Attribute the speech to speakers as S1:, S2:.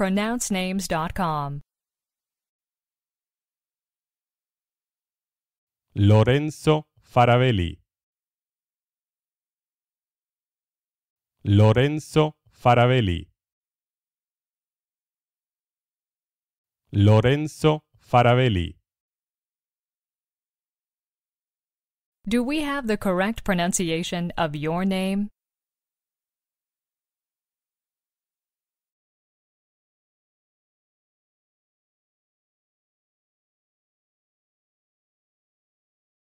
S1: pronouncenames.com.
S2: Lorenzo Farabelli. Lorenzo Farabelli. Lorenzo Farabelli.
S1: Do we have the correct pronunciation of your name?